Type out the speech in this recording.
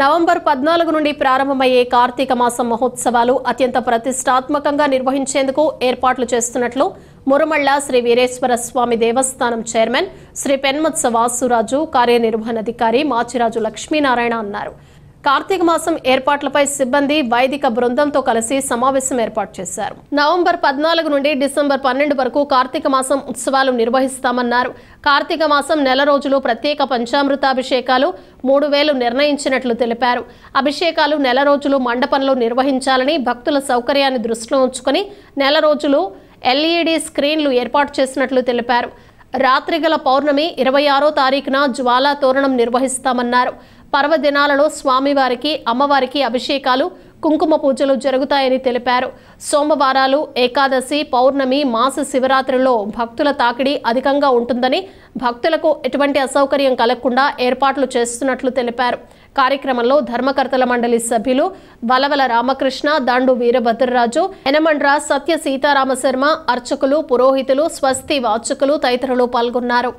November పద్నాలుగు నుండి ప్రారంభమయ్యే కార్తీక మాసం మహోత్సవాలు అత్యంత ప్రతిష్టాత్మకంగా నిర్వహించేందుకు ఏర్పాట్లు చేస్తున్నట్లు మురమళ్ళ శ్రీ వీరేశ్వర స్వామి దేవస్థానం చైర్మన్ శ్రీ పెన్మత్స వాసురాజు కార్యనిర్వహణాధికారి మాచిరాజు లక్ష్మీనారాయణ అన్నారు కార్తీక మాసం ఏర్పాట్లపై సిబ్బంది వైదిక బృందంతో కలిసి సమావేశం ఏర్పాటు చేశారు నవంబర్ పద్నాలుగు నుండి డిసెంబర్ పన్నెండు వరకు కార్తీక మాసం ఉత్సవాలు నిర్వహిస్తామన్నారు కార్తీక మాసం నెల రోజులు ప్రత్యేక పంచామృతాభిషేకాలు మూడు వేలు నిర్ణయించినట్లు తెలిపారు అభిషేకాలు నెల రోజులు మండపంలో నిర్వహించాలని భక్తుల సౌకర్యాన్ని దృష్టిలో ఉంచుకొని నెల రోజులు ఎల్ఈడి స్క్రీన్లు ఏర్పాటు చేసినట్లు తెలిపారు రాత్రిగల పౌర్ణమి ఇరవై ఆరో తారీఖున జ్వాలా తోరణం నిర్వహిస్తామన్నారు పర్వదినాలలో స్వామివారికి అమ్మవారికి అభిషేకాలు కుంకుమ పూజలు జరుగుతాయని తెలిపారు సోమవారాలు ఏకాదశి పౌర్ణమి మాస శివరాత్రిలో భక్తుల తాకిడి అధికంగా ఉంటుందని భక్తులకు ఎటువంటి అసౌకర్యం కలగకుండా ఏర్పాట్లు చేస్తున్నట్లు తెలిపారు కార్యక్రమంలో ధర్మకర్తల మండలి సభ్యులు బలవల రామకృష్ణ దాండు వీరభద్రరాజు ఎనమండ్ర సత్య సీతారామశర్మ అర్చకులు పురోహితులు స్వస్తి వాచకులు తదితరులు పాల్గొన్నారు